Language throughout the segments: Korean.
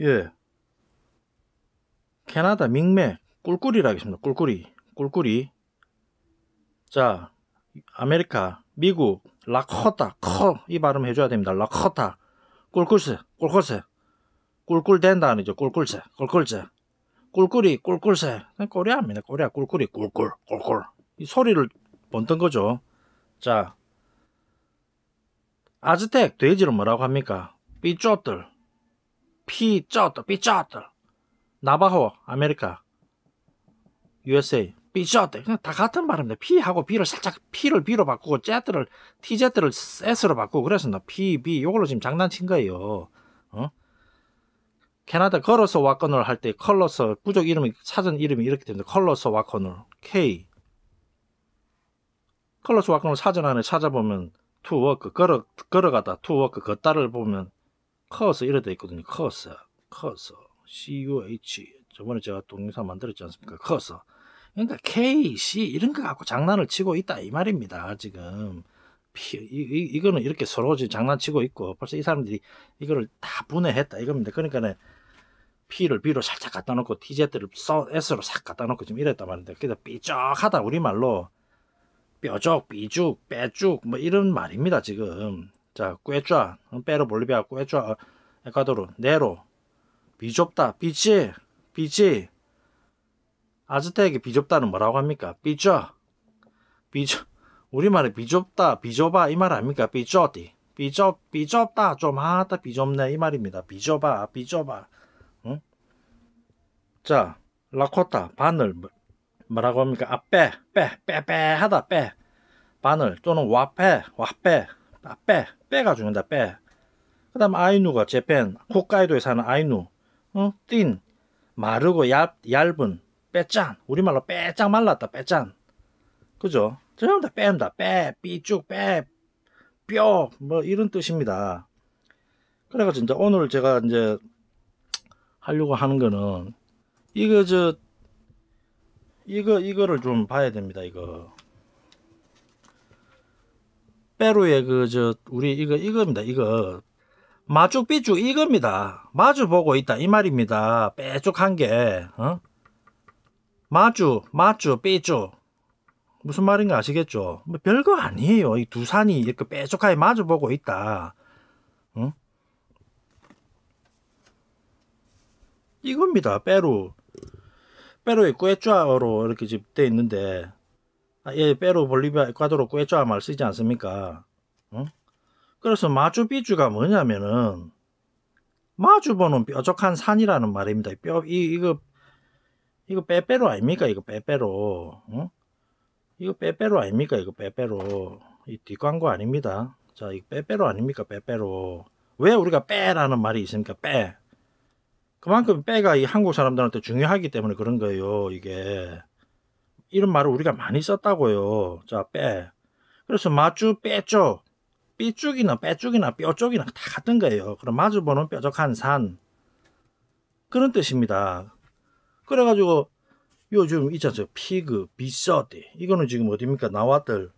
예. 캐나다 밍맥 꿀꿀이라 하겠습니다. 꿀꿀이. 꿀꿀이. 자, 아메리카, 미국, 라커타, 커. 이 발음 해줘야 됩니다. 라커타. 꿀꿀새, 꿀꿀새. 꿀꿀댄다 아니죠. 꿀꿀새, 꿀꿀새. 꿀꿀이, 꿀꿀새. 네, 꼬리합니다. 꼬리야, 꿀꿀이, 꿀꿀, 꿀꿀. 이 소리를 본던 거죠. 자, 아즈텍 돼지를 뭐라고 합니까? 삐쪼들. 피쩌터, 피쩌터. 나바호, 아메리카, USA, 피쩌터. 그냥 다 같은 발음인데 피하고 비를 살짝 피를 비로 바꾸고 제트를 티제트를 S로 바꾸고 그래서 나 PB 이걸로 지금 장난친 거예요. 어? 캐나다 걸어서 와커널 할때 컬러서 부족 이름이 찾은 이름이 이렇게 됩니다 컬러서 와커널 K 컬러스 와커널 사전 안에 찾아보면 투워크 걸어 걸어가다 투워크 걷다를 보면 커서 이래돼 있거든요. 커서, 커서, C-U-H. 저번에 제가 동영상 만들었지 않습니까? 커서. 그러니까 K, C 이런 거 갖고 장난을 치고 있다 이 말입니다. 지금 피, 이, 이이 거는 이렇게 서로 지금 장난치고 있고 벌써 이 사람들이 이거를 다 분해했다 이겁니다. 그러니까는 P를 B로 살짝 갖다 놓고 TZ를 S로 싹 갖다 놓고 지금 이랬단 말인데 그래서 삐쩍하다 우리말로 뼈죽, 삐죽, 빼죽 뭐 이런 말입니다 지금 자, 꾸에짜, 페루, 볼리비아, 꾸에짜, 어, 에콰도르, 네로, 비좁다, 비치비치아즈텍이 비좁다는 뭐라고 합니까? 비죠, 비죠. 우리말에 비좁다, 비좁아 이 말 아닙니까? 비좁디, 비좁, 비좁다, 좀 하다, 비좁네 이 말입니다. 비좁아, 비좁아. 응? 자, 라코타, 바늘 뭐, 뭐라고 합니까? 아, 빼, 빼, 빼, 빼 하다, 빼. 바늘 또는 와페, 와페, 아, 빼, 빼가 중요하다 빼. 그 다음 아이누가 재팬 홋카이도에 사는 아이누 어? 띤 마르고 얇, 얇은 빼짠 우리말로 빼짝 말랐다 빼짠 그죠? 전부 다 빼입니다 빼 삐쭉 빼뼈 뭐 이런 뜻입니다 그래가지고 이제 오늘 제가 이제 하려고 하는 거는 이거 저 이거 이거를 좀 봐야 됩니다 이거 페루의 그저 우리 이거 이겁니다. 이거 마주삐죽 이겁니다. 마주 보고 있다 이 말입니다. 빼죽한 게 어? 마주 마주 삐죽 무슨 말인가 아시겠죠? 뭐 별거 아니에요. 이 두 산이 이렇게 빼죽하게 마주 보고 있다. 응? 이겁니다. 페루 페루의 꾸쭈아로 이렇게 집돼 있는데 아, 예, 페루, 볼리비아, 에콰도르, 꾸에쪼아 말 쓰지 않습니까? 응? 그래서 마주비주가 뭐냐면은 마주보는 뾰족한 산이라는 말입니다. 뼈, 이, 이거, 이거 빼빼로 아닙니까? 이거 빼빼로. 응? 이거 빼빼로 아닙니까? 이거 빼빼로. 이 뒷광고 아닙니다. 자, 이거 빼빼로 아닙니까? 빼빼로. 왜 우리가 빼라는 말이 있습니까? 빼. 그만큼 빼가 이 한국 사람들한테 중요하기 때문에 그런 거예요. 이게. 이런 말을 우리가 많이 썼다고요. 자, 빼. 그래서 마주 빼죠 삐죽이나 빼죽이나 뼈쪽이나 다 같은 거예요. 그럼 마주 보는 뾰족한 산. 그런 뜻입니다. 그래가지고 요즘 있잖아요. 피그, 비서디. 이거는 지금 어딥니까 나와들.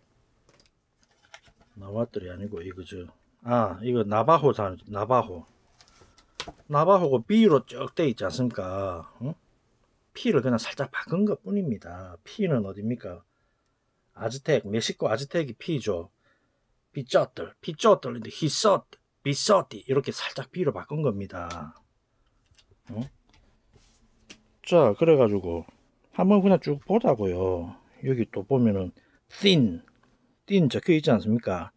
나와들이 아니고 이거죠. 아, 이거 나바호 산, 나바호. 나바호고 B로 쭉돼 있지 않습니까? 응? P를 그냥 살짝 바꾼 것 뿐입니다. P는 어딥니까? 아즈텍, 멕시코 아즈텍이 P죠. 비쩌들, 비쩌들인데 히썼, 비썼디 이렇게 살짝 B로 바꾼 겁니다. 어? 자, 그래가지고 한번 그냥 쭉 보자고요. 여기 또 보면은 thin, thin 적혀 있지 않습니까?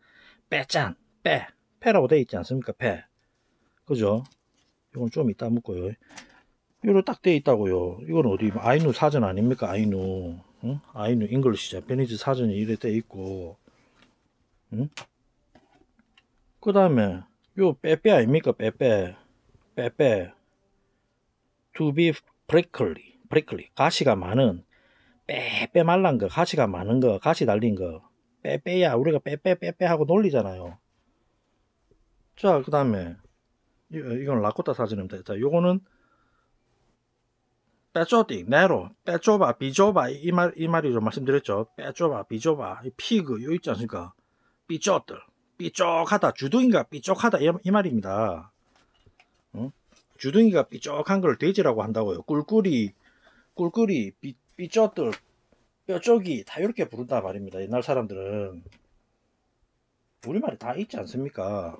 빼짠, 빼, 패라고 돼 있지 않습니까? 패, 그죠? 이건 좀 이따 묶어요 이로 딱돼 있다고요. 이건 어디 아이누 사전 아닙니까? 아이누. 응? 아이누 잉글리시 자페니즈 사전이 이래 돼 있고. 응? 그다음에 요 빼빼 아닙니까? 빼빼. 빼빼. to be prickly. prickly. 가시가 많은 빼빼 말란 거, 가시가 많은 거, 가시 달린 거. 빼빼야 우리가 빼빼빼빼 하고 놀리잖아요. 자, 그다음에 이건 라코타 사진입니다 자, 요거는 빼줘도 내로 빼줘봐 비줘봐 이말 이 말이죠 말씀드렸죠 빼줘봐 비줘봐 피그 요 있지 않습니까 삐쩍들 삐쩍하다 주둥이가 삐쩍하다 이, 이 말입니다 응? 주둥이가 삐쩍한 걸 돼지라고 한다고요 꿀꿀이 꿀꿀이 삐, 삐쩍들 뼈쪽이 다 이렇게 부른다 말입니다 옛날 사람들은 우리말이 다 있지 않습니까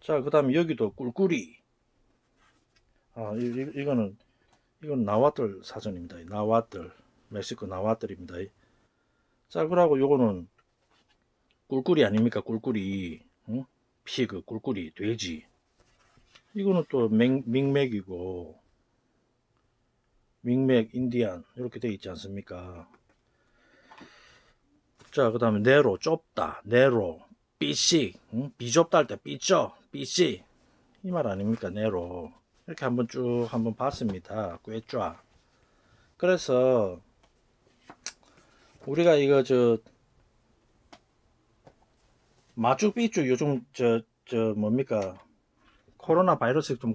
자그 다음에 여기도 꿀꿀이 아 이, 이, 이거는 이건 나와들 사전입니다. 나와들 멕시코 나와들입니다. 쌀그라고 요거는 꿀꿀이 아닙니까? 꿀꿀이 응? 피그 꿀꿀이 돼지 이거는 또 맥, 맥이고 밍맥 인디안 이렇게 돼 있지 않습니까? 자그 다음에 네로 좁다 네로 삐씩 응? 비좁다 할 때 삐죠 삐씩 이말 아닙니까 네로 이렇게 한번 쭉 한번 봤습니다. 꿰쫙. 그래서 우리가 이거 저마주픽추 요즘 저 저 뭡니까 코로나 바이러스 좀